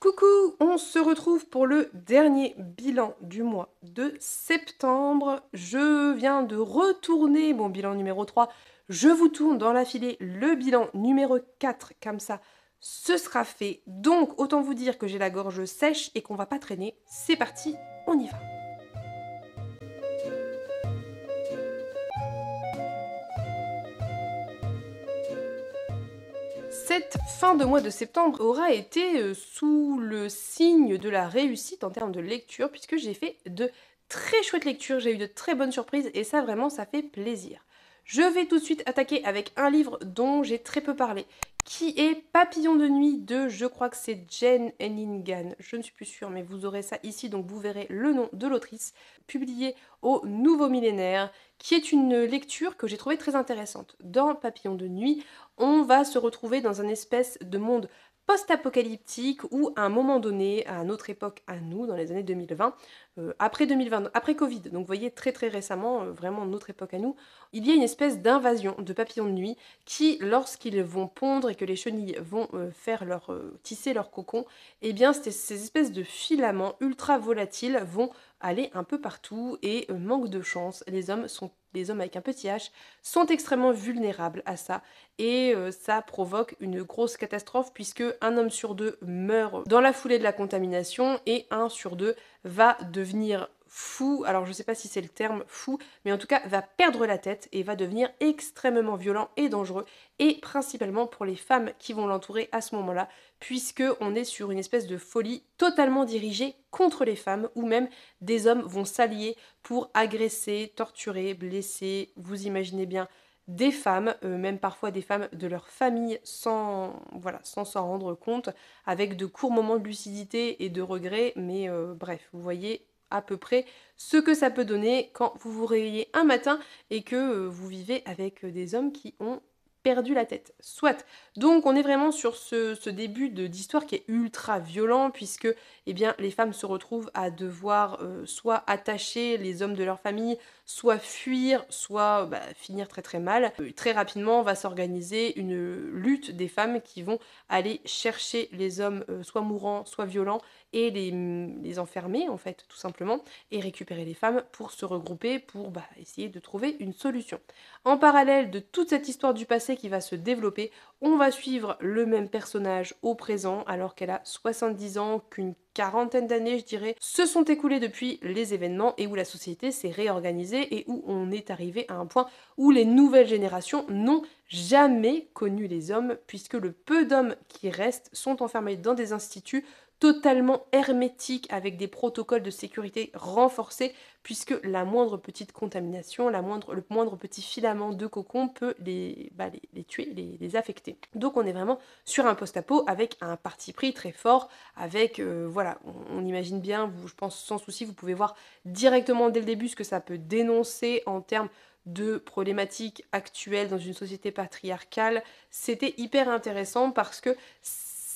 Coucou, on se retrouve pour le dernier bilan du mois de septembre. Je viens de retourner mon bilan numéro 3. Je vous tourne dans la l'affilée le bilan numéro 4 comme ça. Ce sera fait. Donc autant vous dire que j'ai la gorge sèche et qu'on va pas traîner. C'est parti, on y va. Cette fin de mois de septembre aura été euh, sous le signe de la réussite en termes de lecture, puisque j'ai fait de très chouettes lectures, j'ai eu de très bonnes surprises, et ça vraiment, ça fait plaisir. Je vais tout de suite attaquer avec un livre dont j'ai très peu parlé, qui est Papillon de nuit de, je crois que c'est Jane Henningan, je ne suis plus sûre, mais vous aurez ça ici, donc vous verrez le nom de l'autrice, publié au Nouveau Millénaire, qui est une lecture que j'ai trouvée très intéressante. Dans Papillon de nuit, on va se retrouver dans un espèce de monde post-apocalyptique ou à un moment donné, à notre époque, à nous, dans les années 2020, euh, après 2020, après Covid, donc vous voyez très très récemment, euh, vraiment notre époque à nous, il y a une espèce d'invasion de papillons de nuit qui, lorsqu'ils vont pondre et que les chenilles vont euh, faire leur tisser leur cocon, et eh bien ces espèces de filaments ultra volatiles vont aller un peu partout et euh, manque de chance, les hommes sont les hommes avec un petit H sont extrêmement vulnérables à ça et euh, ça provoque une grosse catastrophe puisque un homme sur deux meurt dans la foulée de la contamination et un sur deux va devenir fou, alors je sais pas si c'est le terme fou, mais en tout cas va perdre la tête et va devenir extrêmement violent et dangereux, et principalement pour les femmes qui vont l'entourer à ce moment-là, puisque on est sur une espèce de folie totalement dirigée contre les femmes, ou même des hommes vont s'allier pour agresser, torturer, blesser, vous imaginez bien des femmes, euh, même parfois des femmes de leur famille sans voilà, sans s'en rendre compte, avec de courts moments de lucidité et de regret, mais euh, bref, vous voyez à peu près ce que ça peut donner quand vous vous réveillez un matin et que euh, vous vivez avec euh, des hommes qui ont perdu la tête. Soit. Donc on est vraiment sur ce, début d'histoire qui est ultra violent puisque eh bien, les femmes se retrouvent à devoir euh, soit attacher les hommes de leur famille, soit fuir, soit bah, finir très très mal. Euh, très rapidement, on va s'organiser une lutte des femmes qui vont aller chercher les hommes euh, soit mourants, soit violents, et les, mm, les, enfermer en fait, tout simplement, et récupérer les femmes pour se regrouper, pour bah, essayer de trouver une solution. En parallèle de toute cette histoire du passé qui va se développer, on va suivre le même personnage au présent alors qu'elle a 70 ans, qu'une quarantaine d'années je dirais, se sont écoulées depuis les événements et où la société s'est réorganisée et où on est arrivé à un point où les nouvelles générations n'ont jamais connu les hommes puisque le peu d'hommes qui restent sont enfermés dans des instituts totalement hermétique avec des protocoles de sécurité renforcés puisque la moindre petite contamination, la moindre, le moindre petit filament de cocon peut les, bah, les, tuer, les, affecter. Donc on est vraiment sur un post-apo avec un parti pris très fort, avec, euh, voilà, on, imagine bien, je pense sans souci, vous pouvez voir directement dès le début ce que ça peut dénoncer en termes de problématiques actuelles dans une société patriarcale. C'était hyper intéressant parce que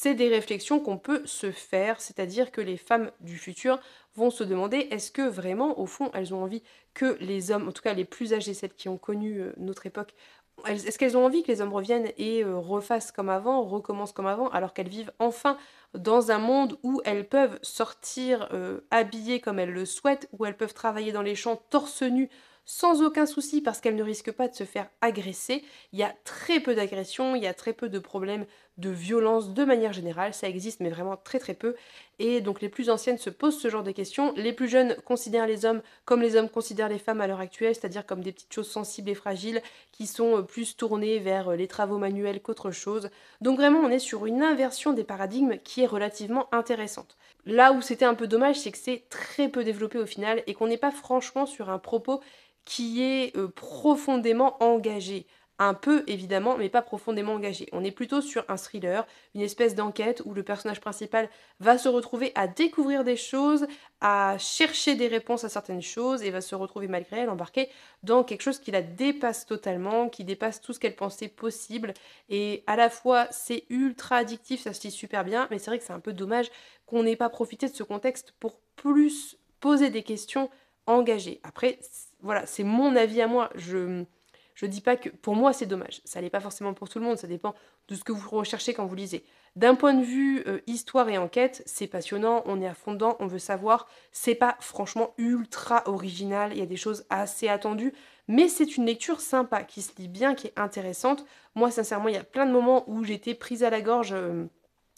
c'est des réflexions qu'on peut se faire, c'est-à-dire que les femmes du futur vont se demander est-ce que vraiment, au fond, elles ont envie que les hommes, en tout cas les plus âgés, celles qui ont connu euh, notre époque, est-ce qu'elles ont envie que les hommes reviennent et euh, refassent comme avant, recommencent comme avant, alors qu'elles vivent enfin dans un monde où elles peuvent sortir euh, habillées comme elles le souhaitent, où elles peuvent travailler dans les champs torse nu sans aucun souci parce qu'elles ne risquent pas de se faire agresser. Il y a très peu d'agressions, il y a très peu de problèmes de violence de manière générale. Ça existe, mais vraiment très très peu. Et donc les plus anciennes se posent ce genre de questions. Les plus jeunes considèrent les hommes comme les hommes considèrent les femmes à l'heure actuelle, c'est-à-dire comme des petites choses sensibles et fragiles qui sont euh, plus tournées vers euh, les travaux manuels qu'autre chose. Donc vraiment, on est sur une inversion des paradigmes qui est relativement intéressante. Là où c'était un peu dommage, c'est que c'est très peu développé au final et qu'on n'est pas franchement sur un propos qui est euh, profondément engagé. Un peu évidemment, mais pas profondément engagé. On est plutôt sur un thriller, une espèce d'enquête où le personnage principal va se retrouver à découvrir des choses, à chercher des réponses à certaines choses et va se retrouver malgré elle embarqué dans quelque chose qui la dépasse totalement, qui dépasse tout ce qu'elle pensait possible. Et à la fois, c'est ultra addictif, ça se lit super bien, mais c'est vrai que c'est un peu dommage qu'on n'ait pas profité de ce contexte pour plus poser des questions engagées. Après, voilà, c'est mon avis à moi. Je je dis pas que pour moi c'est dommage, ça n'est pas forcément pour tout le monde, ça dépend de ce que vous recherchez quand vous lisez. D'un point de vue euh, histoire et enquête, c'est passionnant, on est à fond dedans, on veut savoir, c'est pas franchement ultra original, il y a des choses assez attendues, mais c'est une lecture sympa, qui se lit bien, qui est intéressante. Moi sincèrement, il y a plein de moments où j'étais prise à la gorge euh,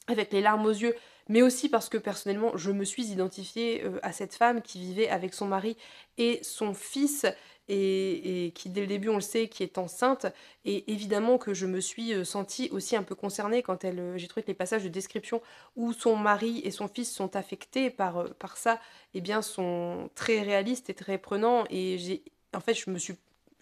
avec les larmes aux yeux, mais aussi parce que personnellement, je me suis identifiée euh, à cette femme qui vivait avec son mari et son fils et, qui dès le début on le sait qui est enceinte et évidemment que je me suis euh, sentie aussi un peu concernée quand elle euh, j'ai trouvé que les passages de description où son mari et son fils sont affectés par, euh, par ça eh bien sont très réalistes et très prenants et j'ai en fait je me suis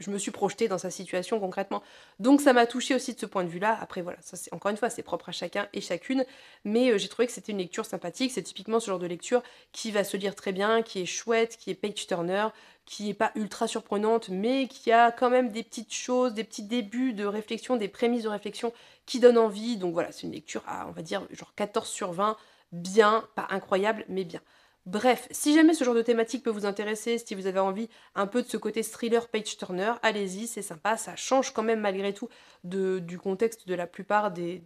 je me suis projetée dans sa situation concrètement. Donc ça m'a touchée aussi de ce point de vue-là. Après voilà, c'est encore une fois, c'est propre à chacun et chacune, mais euh, j'ai trouvé que c'était une lecture sympathique, c'est typiquement ce genre de lecture qui va se lire très bien, qui est chouette, qui est page turner, qui n'est pas ultra surprenante, mais qui a quand même des petites choses, des petits débuts de réflexion, des prémices de réflexion qui donnent envie. Donc voilà, c'est une lecture à on va dire genre 14 sur 20, bien, pas incroyable, mais bien. Bref, si jamais ce genre de thématique peut vous intéresser, si vous avez envie un peu de ce côté thriller page turner, allez-y, c'est sympa, ça change quand même malgré tout du contexte de la plupart des,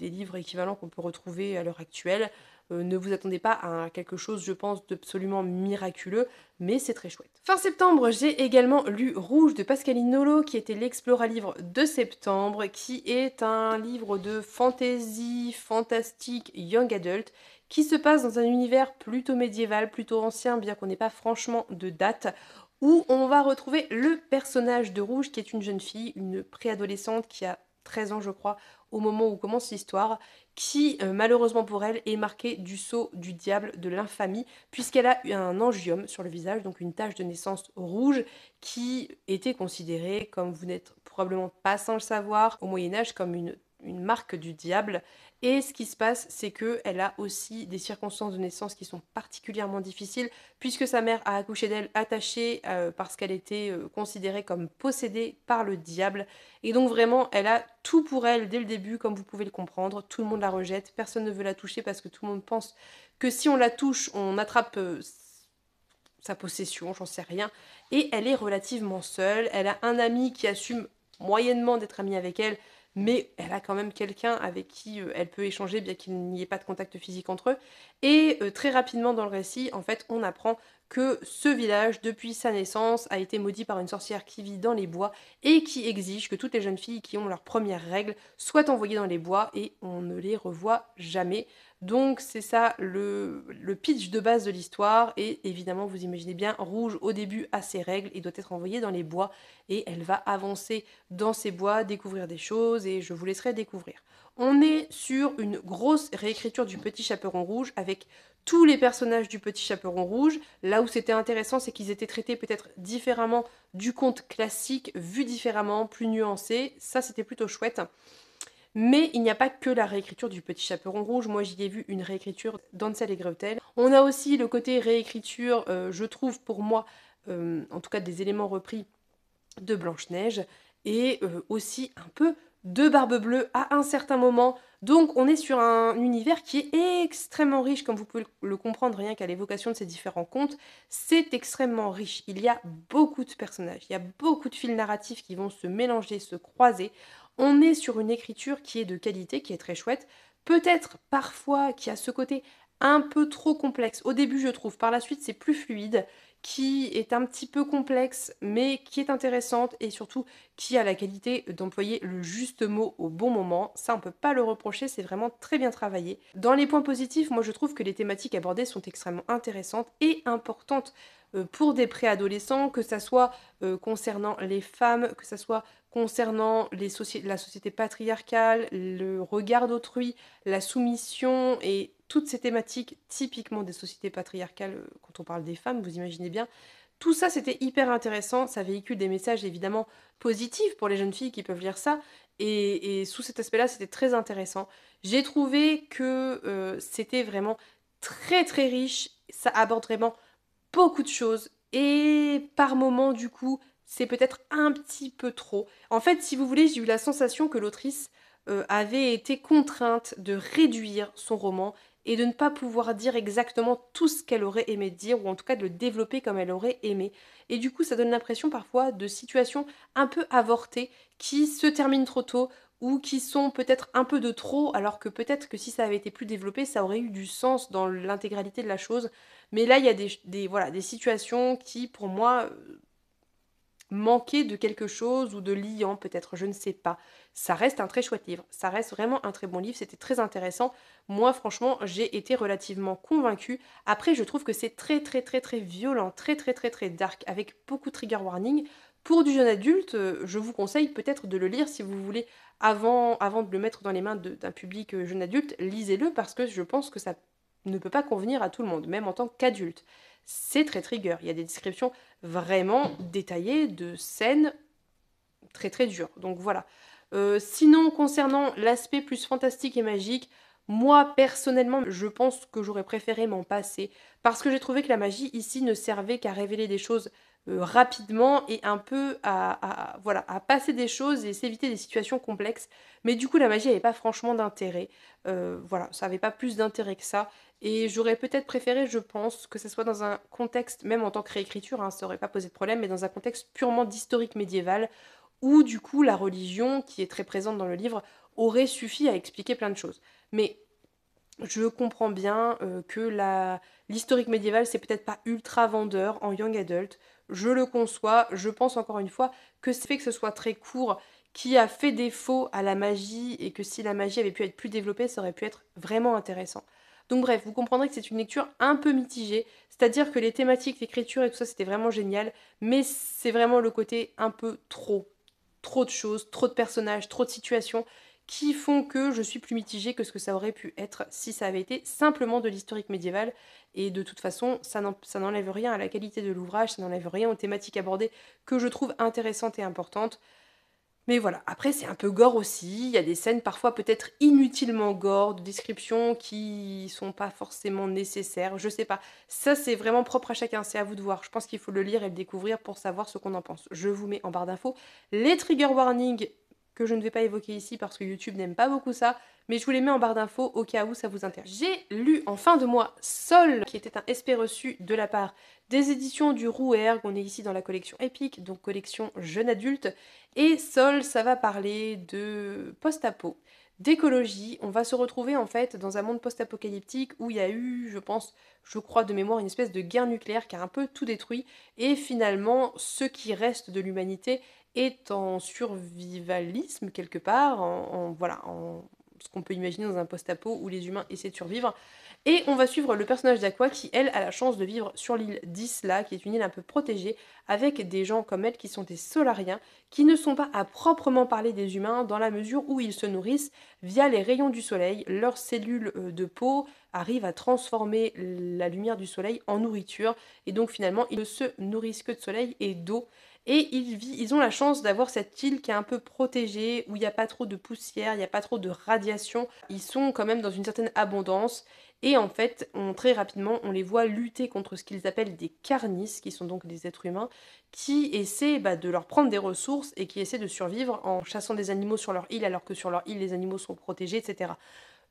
livres équivalents qu'on peut retrouver à l'heure actuelle. Euh, ne vous attendez pas à quelque chose, je pense, d'absolument miraculeux, mais c'est très chouette. Fin septembre, j'ai également lu Rouge de Pascaline Nolo, qui était l'explora livre de septembre, qui est un livre de fantasy, fantastique, young adult, qui se passe dans un univers plutôt médiéval, plutôt ancien, bien qu'on n'ait pas franchement de date, où on va retrouver le personnage de Rouge, qui est une jeune fille, une préadolescente qui a 13 ans, je crois, au moment où commence l'histoire, qui, euh, malheureusement pour elle, est marquée du sceau du diable, de l'infamie, puisqu'elle a eu un angiome sur le visage, donc une tache de naissance rouge, qui était considérée, comme vous n'êtes probablement pas sans le savoir, au Moyen Âge comme une une marque du diable. Et ce qui se passe, c'est qu'elle a aussi des circonstances de naissance qui sont particulièrement difficiles, puisque sa mère a accouché d'elle attachée euh, parce qu'elle était euh, considérée comme possédée par le diable. Et donc vraiment, elle a tout pour elle dès le début, comme vous pouvez le comprendre. Tout le monde la rejette, personne ne veut la toucher parce que tout le monde pense que si on la touche, on attrape... Euh, sa possession, j'en sais rien. Et elle est relativement seule. Elle a un ami qui assume moyennement d'être amie avec elle, mais elle a quand même quelqu'un avec qui euh, elle peut échanger bien qu'il n'y ait pas de contact physique entre eux. Et euh, très rapidement dans le récit, en fait, on apprend que ce village, depuis sa naissance, a été maudit par une sorcière qui vit dans les bois et qui exige que toutes les jeunes filles qui ont leurs premières règles soient envoyées dans les bois et on ne les revoit jamais. Donc c'est ça le, pitch de base de l'histoire et évidemment vous imaginez bien, Rouge au début a ses règles et doit être envoyée dans les bois et elle va avancer dans ces bois, découvrir des choses et je vous laisserai découvrir. On est sur une grosse réécriture du Petit Chaperon Rouge avec tous les personnages du Petit Chaperon Rouge. Là où c'était intéressant, c'est qu'ils étaient traités peut-être différemment du conte classique, vu différemment, plus nuancé. Ça, c'était plutôt chouette. Mais il n'y a pas que la réécriture du Petit Chaperon Rouge. Moi, j'y ai vu une réécriture d'Ansel et Gretel. On a aussi le côté réécriture, euh, je trouve pour moi, euh, en tout cas des éléments repris de Blanche-Neige, et euh, aussi un peu de Barbe Bleue à un certain moment. Donc on est sur un univers qui est extrêmement riche, comme vous pouvez le comprendre rien qu'à l'évocation de ces différents contes. C'est extrêmement riche. Il y a beaucoup de personnages, il y a beaucoup de fils narratifs qui vont se mélanger, se croiser. On est sur une écriture qui est de qualité, qui est très chouette. Peut-être parfois qui a ce côté un peu trop complexe. Au début, je trouve. Par la suite, c'est plus fluide qui est un petit peu complexe, mais qui est intéressante et surtout qui a la qualité d'employer le juste mot au bon moment. Ça, on peut pas le reprocher, c'est vraiment très bien travaillé. Dans les points positifs, moi je trouve que les thématiques abordées sont extrêmement intéressantes et importantes euh, pour des préadolescents, que ça soit euh, concernant les femmes, que ça soit concernant les la société patriarcale, le regard d'autrui, la soumission et toutes ces thématiques typiquement des sociétés patriarcales, euh, quand on parle des femmes, vous imaginez bien, tout ça, c'était hyper intéressant. Ça véhicule des messages évidemment positifs pour les jeunes filles qui peuvent lire ça. Et, sous cet aspect-là, c'était très intéressant. J'ai trouvé que euh, c'était vraiment très très riche. Ça aborde vraiment beaucoup de choses. Et par moment, du coup, c'est peut-être un petit peu trop. En fait, si vous voulez, j'ai eu la sensation que l'autrice euh, avait été contrainte de réduire son roman et de ne pas pouvoir dire exactement tout ce qu'elle aurait aimé dire, ou en tout cas de le développer comme elle aurait aimé. Et du coup, ça donne l'impression parfois de situations un peu avortées qui se terminent trop tôt ou qui sont peut-être un peu de trop, alors que peut-être que si ça avait été plus développé, ça aurait eu du sens dans l'intégralité de la chose. Mais là, il y a des, voilà, des situations qui, pour moi, manquer de quelque chose ou de liant peut-être, je ne sais pas. Ça reste un très chouette livre, ça reste vraiment un très bon livre, c'était très intéressant. Moi franchement j'ai été relativement convaincue. Après je trouve que c'est très très très très violent, très très très très dark, avec beaucoup de trigger warning. Pour du jeune adulte, je vous conseille peut-être de le lire si vous voulez, avant, avant de le mettre dans les mains d'un public euh, jeune adulte, lisez-le parce que je pense que ça ne peut pas convenir à tout le monde, même en tant qu'adulte c'est très trigger. Il y a des descriptions vraiment détaillées de scènes très très dures. Donc voilà. Euh, sinon, concernant l'aspect plus fantastique et magique, moi personnellement, je pense que j'aurais préféré m'en passer parce que j'ai trouvé que la magie ici ne servait qu'à révéler des choses euh, rapidement et un peu à, passer des choses et s'éviter des situations complexes. Mais du coup, la magie n'avait pas franchement d'intérêt. Euh, voilà, ça n'avait pas plus d'intérêt que ça. Et j'aurais peut-être préféré, je pense, que ce soit dans un contexte, même en tant que réécriture, hein, ça n'aurait pas posé de problème, mais dans un contexte purement d'historique médiéval, où du coup la religion, qui est très présente dans le livre, aurait suffi à expliquer plein de choses. Mais je comprends bien euh, que l'historique médiéval, c'est peut-être pas ultra vendeur en young adult, je le conçois. Je pense encore une fois que c'est fait que ce soit très court qui a fait défaut à la magie et que si la magie avait pu être plus développée, ça aurait pu être vraiment intéressant. Donc bref, vous comprendrez que c'est une lecture un peu mitigée, c'est-à-dire que les thématiques, l'écriture et tout ça, c'était vraiment génial, mais c'est vraiment le côté un peu trop, trop de choses, trop de personnages, trop de situations qui font que je suis plus mitigée que ce que ça aurait pu être si ça avait été simplement de l'historique médiéval. Et de toute façon, ça n'enlève rien à la qualité de l'ouvrage, ça n'enlève rien aux thématiques abordées que je trouve intéressantes et importantes. Mais voilà, après c'est un peu gore aussi, il y a des scènes parfois peut-être inutilement gore, de descriptions qui sont pas forcément nécessaires, je sais pas. Ça c'est vraiment propre à chacun, c'est à vous de voir. Je pense qu'il faut le lire et le découvrir pour savoir ce qu'on en pense. Je vous mets en barre d'infos les trigger warnings que je ne vais pas évoquer ici parce que YouTube n'aime pas beaucoup ça, mais je vous les mets en barre d'infos au cas où ça vous intéresse. J'ai lu en fin de mois Sol, qui était un SP reçu de la part des éditions du Rouergue, on est ici dans la collection épique, donc collection jeune adulte, et Sol, ça va parler de post-apo, d'écologie. On va se retrouver en fait dans un monde post-apocalyptique où il y a eu, je pense, je crois de mémoire, une espèce de guerre nucléaire qui a un peu tout détruit. Et finalement, ce qui reste de l'humanité est en survivalisme quelque part, en, voilà, en, ce qu'on peut imaginer dans un post-apo où les humains essaient de survivre. Et on va suivre le personnage d'Aqua qui, elle, a la chance de vivre sur l'île d'Isla, qui est une île un peu protégée, avec des gens comme elle qui sont des solariens, qui ne sont pas à proprement parler des humains dans la mesure où ils se nourrissent via les rayons du soleil. Leurs cellules euh, de peau arrivent à transformer la lumière du soleil en nourriture, et donc finalement, ils ne se nourrissent que de soleil et d'eau. Et ils, ils ont la chance d'avoir cette île qui est un peu protégée, où il n'y a pas trop de poussière, il n'y a pas trop de radiation. Ils sont quand même dans une certaine abondance. Et en fait, très rapidement, on les voit lutter contre ce qu'ils appellent des carnisses, qui sont donc des êtres humains, qui essaient bah, de leur prendre des ressources et qui essaient de survivre en chassant des animaux sur leur île, alors que sur leur île, les animaux sont protégés, etc.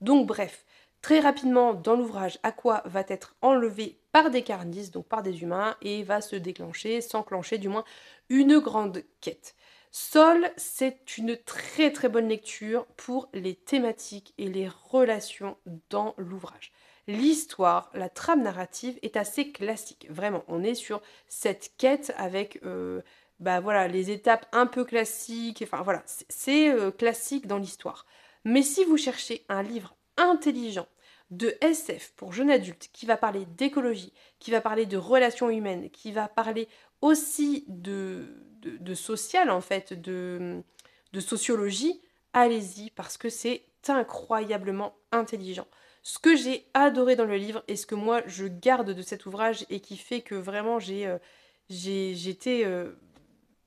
Donc bref, très rapidement, dans l'ouvrage, à quoi va être enlevé par des carnistes, donc par des humains, et va se déclencher, s'enclencher du moins, une grande quête. Sol, c'est une très très bonne lecture pour les thématiques et les relations dans l'ouvrage. L'histoire, la trame narrative est assez classique, vraiment. On est sur cette quête avec euh, bah voilà, les étapes un peu classiques, enfin voilà, c'est euh, classique dans l'histoire. Mais si vous cherchez un livre intelligent, de SF pour jeune adulte qui va parler d'écologie, qui va parler de relations humaines, qui va parler aussi de, de, social en fait, de, de sociologie, allez-y parce que c'est incroyablement intelligent. Ce que j'ai adoré dans le livre et ce que moi je garde de cet ouvrage et qui fait que vraiment j'ai été euh, j'étais submergé euh,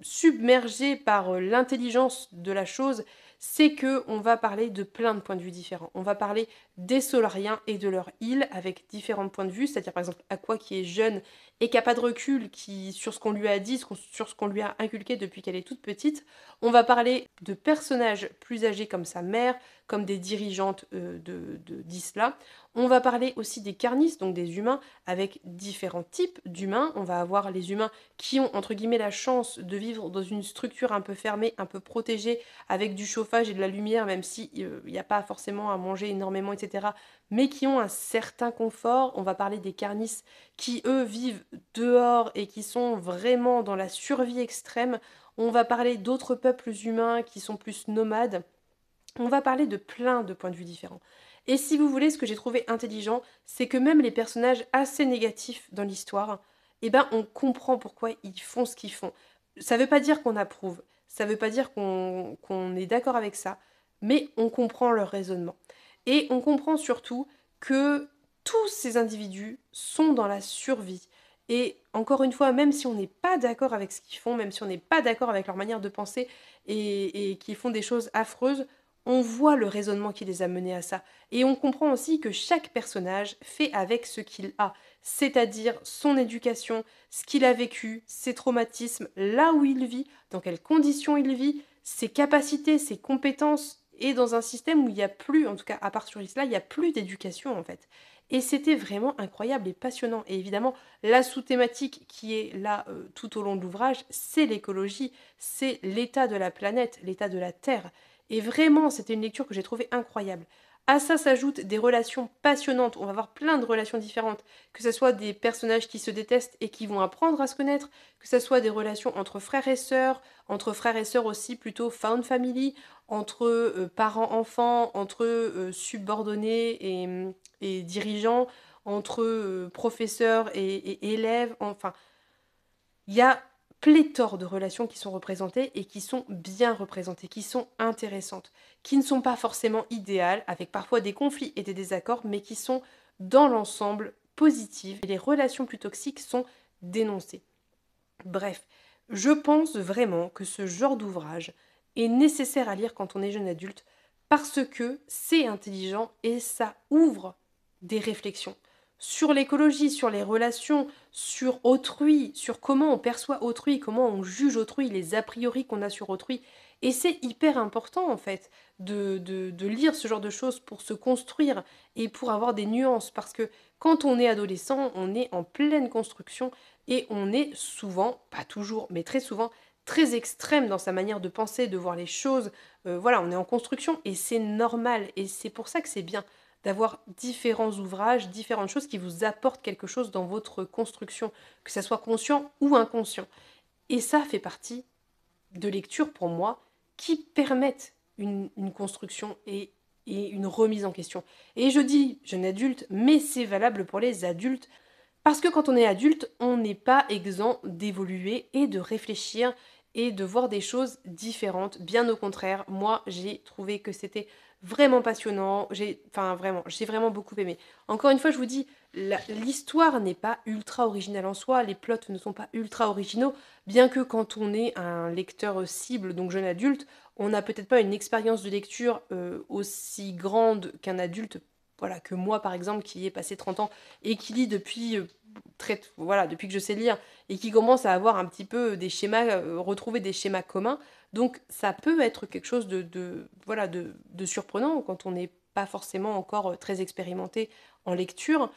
submergée par euh, l'intelligence de la chose c'est que on va parler de plein de points de vue différents. On va parler des solariens et de leur île avec différents points de vue, c'est-à-dire par exemple Aqua qui est jeune et qui n'a pas de recul qui, sur ce qu'on lui a dit, sur ce qu'on lui a inculqué depuis qu'elle est toute petite. On va parler de personnages plus âgés comme sa mère, comme des dirigeantes euh, d'Isla. on va parler aussi des carnisses, donc des humains, avec différents types d'humains. On va avoir les humains qui ont, entre guillemets, la chance de vivre dans une structure un peu fermée, un peu protégée, avec du chauffage et de la lumière, même s'il euh, n'y a pas forcément à manger énormément, etc. Mais qui ont un certain confort. On va parler des carnistes qui, eux, vivent dehors et qui sont vraiment dans la survie extrême. On va parler d'autres peuples humains qui sont plus nomades. On va parler de plein de points de vue différents. Et si vous voulez, ce que j'ai trouvé intelligent, c'est que même les personnages assez négatifs dans l'histoire, eh ben, on comprend pourquoi ils font ce qu'ils font. Ça ne veut pas dire qu'on approuve, ça ne veut pas dire qu'on est d'accord avec ça, mais on comprend leur raisonnement. Et on comprend surtout que tous ces individus sont dans la survie. Et encore une fois, même si on n'est pas d'accord avec ce qu'ils font, même si on n'est pas d'accord avec leur manière de penser et qu'ils font des choses affreuses, on voit le raisonnement qui les a menés à ça. Et on comprend aussi que chaque personnage fait avec ce qu'il a, c'est-à-dire son éducation, ce qu'il a vécu, ses traumatismes, là où il vit, dans quelles conditions il vit, ses capacités, ses compétences, et dans un système où il n'y a plus, en tout cas à part sur là, il n'y a plus d'éducation en fait. Et c'était vraiment incroyable et passionnant. Et évidemment, la sous-thématique qui est là euh, tout au long de l'ouvrage, c'est l'écologie, c'est l'état de la planète, l'état de la Terre. Et vraiment, c'était une lecture que j'ai trouvée incroyable. À ça s'ajoutent des relations passionnantes. On va voir plein de relations différentes, que ce soit des personnages qui se détestent et qui vont apprendre à se connaître, que ce soit des relations entre frères et sœurs, entre frères et sœurs aussi plutôt found family, entre euh, parents-enfants, entre euh, subordonnés mm, et, dirigeants, entre euh, professeurs et, et élèves. Enfin, il y a pléthore de relations qui sont représentées et qui sont bien représentées, qui sont intéressantes, qui ne sont pas forcément idéales, avec parfois des conflits et des désaccords, mais qui sont dans l'ensemble positives et les relations plus toxiques sont dénoncées. Bref, je pense vraiment que ce genre d'ouvrage est nécessaire à lire quand on est jeune adulte parce que c'est intelligent et ça ouvre des réflexions sur l'écologie, sur les relations, sur autrui, sur comment on perçoit autrui, comment on juge autrui, les a priori qu'on a sur autrui. Et c'est hyper important en fait de, lire ce genre de choses pour se construire et pour avoir des nuances parce que quand on est adolescent, on est en pleine construction et on est souvent, pas toujours, mais très souvent très extrême dans sa manière de penser, de voir les choses. Euh, voilà, on est en construction et c'est normal et c'est pour ça que c'est bien d'avoir différents ouvrages, différentes choses qui vous apportent quelque chose dans votre construction, que ce soit conscient ou inconscient. Et ça fait partie de lectures pour moi qui permettent une, construction et, et une remise en question. Et je dis jeune adulte, mais c'est valable pour les adultes. Parce que quand on est adulte, on n'est pas exempt d'évoluer et de réfléchir et de voir des choses différentes. Bien au contraire, moi j'ai trouvé que c'était vraiment passionnant. J'ai, enfin vraiment, j'ai vraiment beaucoup aimé. Encore une fois, je vous dis, l'histoire n'est pas ultra originale en soi, les plots ne sont pas ultra originaux, bien que quand on est un lecteur cible, donc jeune adulte, on n'a peut-être pas une expérience de lecture euh, aussi grande qu'un adulte voilà, que moi, par exemple, qui ai passé 30 ans et qui lis depuis, euh, voilà, depuis que je sais lire et qui commence à avoir un petit peu des schémas, euh, retrouver des schémas communs. Donc, ça peut être quelque chose de, de voilà, de, surprenant quand on n'est pas forcément encore euh, très expérimenté en lecture.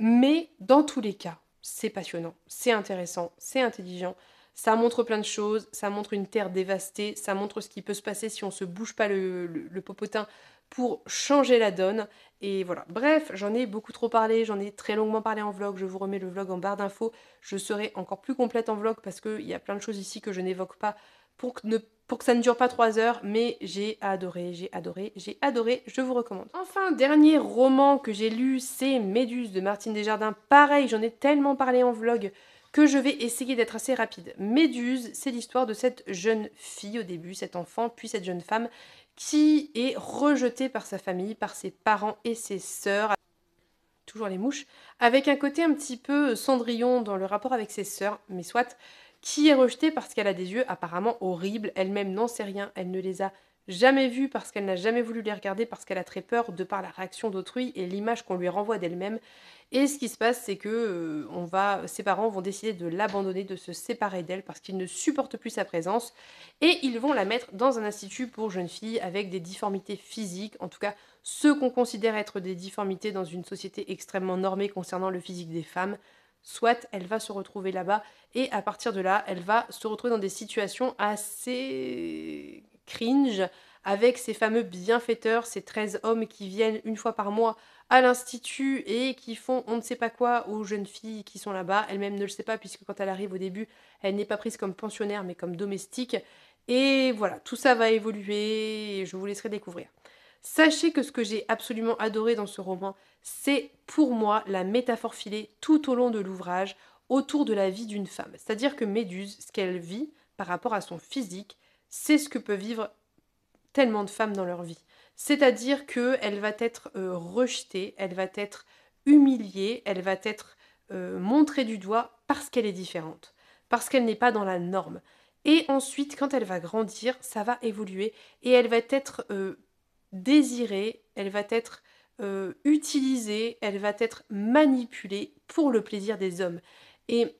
Mais dans tous les cas, c'est passionnant, c'est intéressant, c'est intelligent. Ça montre plein de choses, ça montre une terre dévastée, ça montre ce qui peut se passer si on se bouge pas le popotin pour changer la donne. Et voilà, bref, j'en ai beaucoup trop parlé, j'en ai très longuement parlé en vlog, je vous remets le vlog en barre d'infos, je serai encore plus complète en vlog parce qu'il y a plein de choses ici que je n'évoque pas pour que, ne, pour que ça ne dure pas trois heures, mais j'ai adoré, j'ai adoré, j'ai adoré, je vous recommande. Enfin, dernier roman que j'ai lu, c'est Méduse de Martine Desjardins. Pareil, j'en ai tellement parlé en vlog que je vais essayer d'être assez rapide. Méduse, c'est l'histoire de cette jeune fille au début, cet enfant, puis cette jeune femme qui est rejetée par sa famille, par ses parents et ses sœurs. Toujours les mouches, avec un côté un petit peu cendrillon dans le rapport avec ses sœurs, mais soit, qui est rejetée parce qu'elle a des yeux apparemment horribles, elle-même n'en sait rien, elle ne les a jamais vu parce qu'elle n'a jamais voulu les regarder parce qu'elle a très peur de par la réaction d'autrui et l'image qu'on lui renvoie d'elle-même. Et ce qui se passe, c'est que euh, on va, ses parents vont décider de l'abandonner, de se séparer d'elle parce qu'ils ne supportent plus sa présence et ils vont la mettre dans un institut pour jeunes filles avec des difformités physiques, en tout cas ce qu'on considère être des difformités dans une société extrêmement normée concernant le physique des femmes soit elle va se retrouver là-bas et à partir de là, elle va se retrouver dans des situations assez cringe avec ces fameux bienfaiteurs, ces 13 hommes qui viennent une fois par mois à l'institut et qui font on ne sait pas quoi aux jeunes filles qui sont là-bas. Elle-même ne le sait pas puisque quand elle arrive au début, elle n'est pas prise comme pensionnaire mais comme domestique. Et voilà, tout ça va évoluer et je vous laisserai découvrir. Sachez que ce que j'ai absolument adoré dans ce roman, c'est pour moi la métaphore filée tout au long de l'ouvrage autour de la vie d'une femme. C'est-à-dire que Méduse, ce qu'elle vit par rapport à son physique, c'est ce que peut vivre tellement de femmes dans leur vie. C'est-à-dire qu'elle va être euh, rejetée, elle va être humiliée, elle va être euh, montrée du doigt parce qu'elle est différente, parce qu'elle n'est pas dans la norme. Et ensuite, quand elle va grandir, ça va évoluer et elle va être euh, désirée, elle va être utilisée, elle va être manipulée pour le plaisir des hommes. Et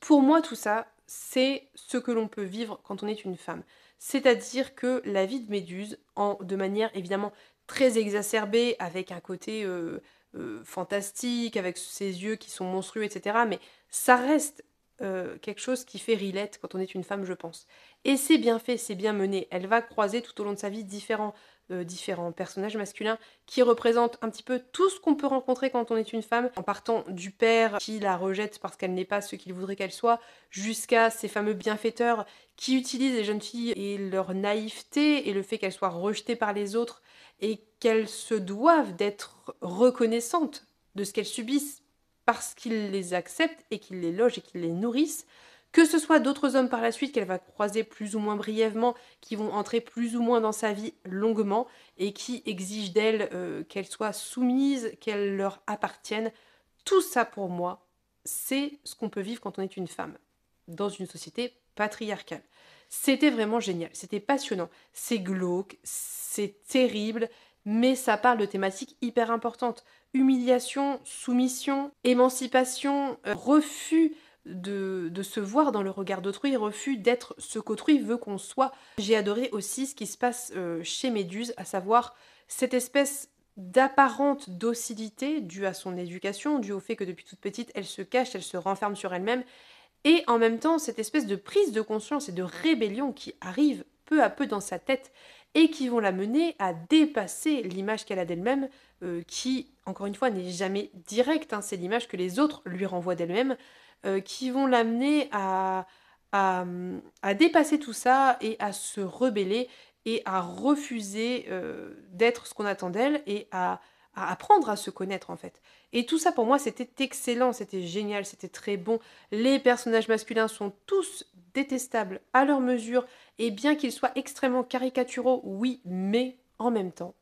pour moi, tout ça, c'est ce que l'on peut vivre quand on est une femme. C'est-à-dire que la vie de Méduse, en, de manière évidemment très exacerbée, avec un côté euh, euh, fantastique, avec ses yeux qui sont monstrueux, etc., mais ça reste euh, quelque chose qui fait rilette quand on est une femme, je pense. Et c'est bien fait, c'est bien mené. Elle va croiser tout au long de sa vie différents euh, différents personnages masculins qui représentent un petit peu tout ce qu'on peut rencontrer quand on est une femme, en partant du père qui la rejette parce qu'elle n'est pas ce qu'il voudrait qu'elle soit, jusqu'à ces fameux bienfaiteurs qui utilisent les jeunes filles et leur naïveté et le fait qu'elles soient rejetées par les autres et qu'elles se doivent d'être reconnaissantes de ce qu'elles subissent parce qu'ils les acceptent et qu'ils les logent et qu'ils les nourrissent que ce soit d'autres hommes par la suite qu'elle va croiser plus ou moins brièvement, qui vont entrer plus ou moins dans sa vie longuement et qui exigent d'elle euh, qu'elle soit soumise, qu'elle leur appartienne. Tout ça pour moi, c'est ce qu'on peut vivre quand on est une femme dans une société patriarcale. C'était vraiment génial, c'était passionnant, c'est glauque, c'est terrible, mais ça parle de thématiques hyper importantes. Humiliation, soumission, émancipation, euh, refus de, se voir dans le regard d'autrui, refus d'être ce qu'autrui veut qu'on soit. J'ai adoré aussi ce qui se passe euh, chez Méduse, à savoir cette espèce d'apparente docilité due à son éducation, due au fait que depuis toute petite, elle se cache, elle se renferme sur elle-même, et en même temps cette espèce de prise de conscience et de rébellion qui arrive peu à peu dans sa tête et qui vont l'amener à dépasser l'image qu'elle a d'elle-même, euh, qui, encore une fois, n'est jamais directe, hein. c'est l'image que les autres lui renvoient d'elle-même, euh, qui vont l'amener à, dépasser tout ça et à se rebeller et à refuser euh, d'être ce qu'on attend d'elle et à à apprendre à se connaître en fait. Et tout ça pour moi c'était excellent, c'était génial, c'était très bon. Les personnages masculins sont tous détestables à leur mesure et bien qu'ils soient extrêmement caricaturaux, oui, mais en même temps,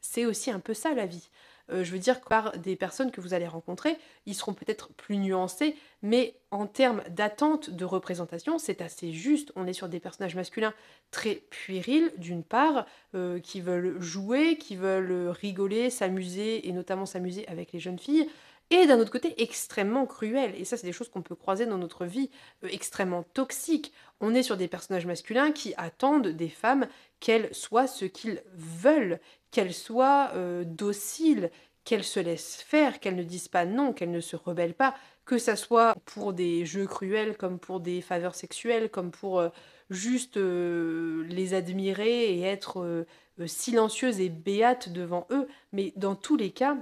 c'est aussi un peu ça la vie. Euh, je veux dire que par des personnes que vous allez rencontrer, ils seront peut-être plus nuancés, mais en termes d'attente de représentation, c'est assez juste. On est sur des personnages masculins très puérils, d'une part, euh, qui veulent jouer, qui veulent rigoler, s'amuser, et notamment s'amuser avec les jeunes filles, et d'un autre côté extrêmement cruel. Et ça, c'est des choses qu'on peut croiser dans notre vie, euh, extrêmement toxique. On est sur des personnages masculins qui attendent des femmes qu'elles soient ce qu'ils veulent, qu'elles soient euh, dociles, qu'elles se laissent faire, qu'elles ne disent pas non, qu'elles ne se rebellent pas, que ça soit pour des jeux cruels, comme pour des faveurs sexuelles, comme pour euh, juste les admirer et être silencieuse et béate devant eux. Mais dans tous les cas,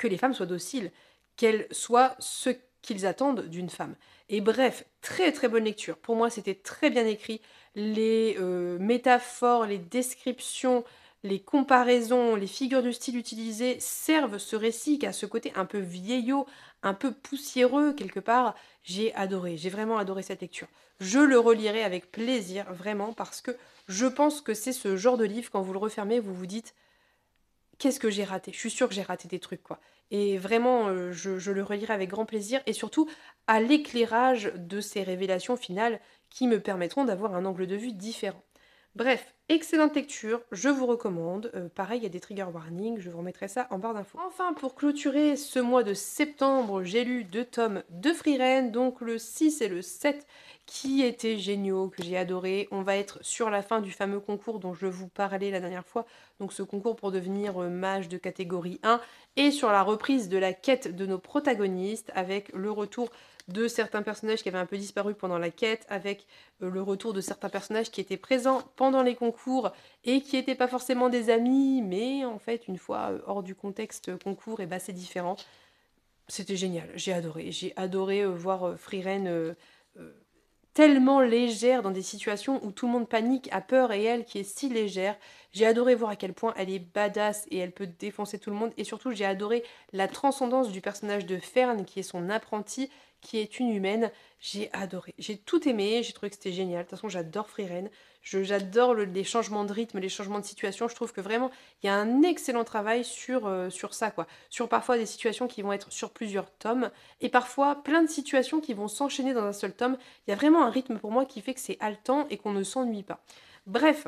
que les femmes soient dociles, qu'elles soient ce qu'ils attendent d'une femme. Et bref, très très bonne lecture. Pour moi, c'était très bien écrit. Les euh, métaphores, les descriptions, les comparaisons, les figures de style utilisées servent ce récit qui a ce côté un peu vieillot, un peu poussiéreux quelque part. J'ai adoré, j'ai vraiment adoré cette lecture. Je le relirai avec plaisir, vraiment, parce que je pense que c'est ce genre de livre, quand vous le refermez, vous vous dites qu'est-ce que j'ai raté Je suis sûre que j'ai raté des trucs, quoi. Et vraiment, euh, je, le relirai avec grand plaisir et surtout à l'éclairage de ces révélations finales qui me permettront d'avoir un angle de vue différent. Bref, excellente lecture, je vous recommande. Euh, pareil, il y a des trigger warnings, je vous remettrai ça en barre d'infos. Enfin, pour clôturer ce mois de septembre, j'ai lu deux tomes de Free donc le 6 et le 7 qui était géniaux, que j'ai adoré. On va être sur la fin du fameux concours dont je vous parlais la dernière fois, donc ce concours pour devenir euh, mage de catégorie 1, et sur la reprise de la quête de nos protagonistes, avec le retour de certains personnages qui avaient un peu disparu pendant la quête, avec euh, le retour de certains personnages qui étaient présents pendant les concours et qui n'étaient pas forcément des amis, mais en fait, une fois euh, hors du contexte concours, et eh bah ben, c'est différent. C'était génial, j'ai adoré. J'ai adoré voir Freeren tellement légère dans des situations où tout le monde panique, a peur et elle qui est si légère. J'ai adoré voir à quel point elle est badass et elle peut défoncer tout le monde. Et surtout, j'ai adoré la transcendance du personnage de Fern qui est son apprenti qui est une humaine. J'ai adoré. J'ai tout aimé, j'ai trouvé que c'était génial. De toute façon, j'adore Free J'adore les changements de rythme, les changements de situation. Je trouve que vraiment, il y a un excellent travail sur, euh, sur ça, quoi. Sur parfois des situations qui vont être sur plusieurs tomes et parfois plein de situations qui vont s'enchaîner dans un seul tome. Il y a vraiment un rythme pour moi qui fait que c'est haletant et qu'on ne s'ennuie pas. Bref,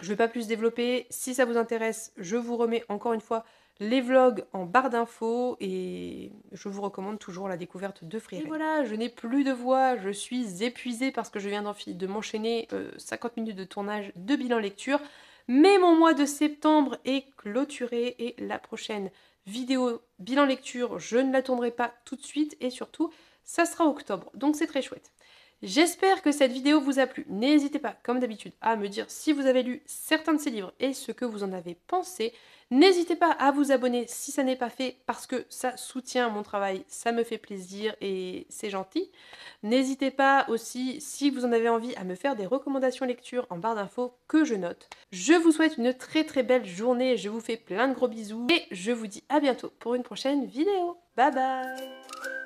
je ne vais pas plus développer. Si ça vous intéresse, je vous remets encore une fois les vlogs en barre d'infos et je vous recommande toujours la découverte de Fréré. Et voilà, je n'ai plus de voix, je suis épuisée parce que je viens de m'enchaîner 50 euh, minutes de tournage de bilan lecture. Mais mon mois de septembre est clôturé et la prochaine vidéo bilan lecture, je ne la tournerai pas tout de suite et surtout, ça sera octobre. Donc c'est très chouette. J'espère que cette vidéo vous a plu. N'hésitez pas, comme d'habitude, à me dire si vous avez lu certains de ces livres et ce que vous en avez pensé. N'hésitez pas à vous abonner si ça n'est pas fait parce que ça soutient mon travail, ça me fait plaisir et c'est gentil. N'hésitez pas aussi, si vous en avez envie, à me faire des recommandations lecture en barre d'infos que je note. Je vous souhaite une très très belle journée, je vous fais plein de gros bisous et je vous dis à bientôt pour une prochaine vidéo. Bye bye